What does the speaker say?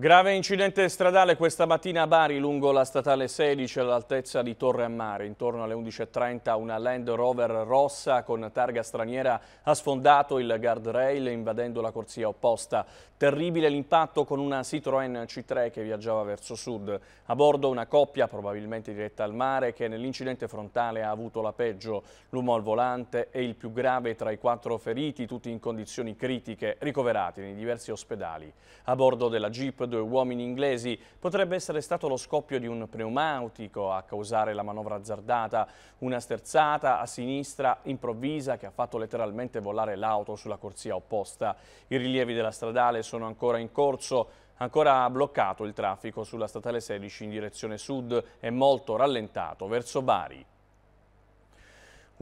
Grave incidente stradale questa mattina a Bari lungo la statale 16 all'altezza di Torre Ammare. Intorno alle 11.30 una Land Rover rossa con targa straniera ha sfondato il guardrail invadendo la corsia opposta. Terribile l'impatto con una Citroën C3 che viaggiava verso sud. A bordo una coppia, probabilmente diretta al mare, che nell'incidente frontale ha avuto la peggio. L'uomo al volante è il più grave tra i quattro feriti, tutti in condizioni critiche, ricoverati nei diversi ospedali. A bordo della Jeep due uomini inglesi potrebbe essere stato lo scoppio di un pneumatico a causare la manovra azzardata, una sterzata a sinistra improvvisa che ha fatto letteralmente volare l'auto sulla corsia opposta. I rilievi della stradale sono ancora in corso, Ancora bloccato il traffico sulla statale 16 in direzione sud e molto rallentato verso Bari.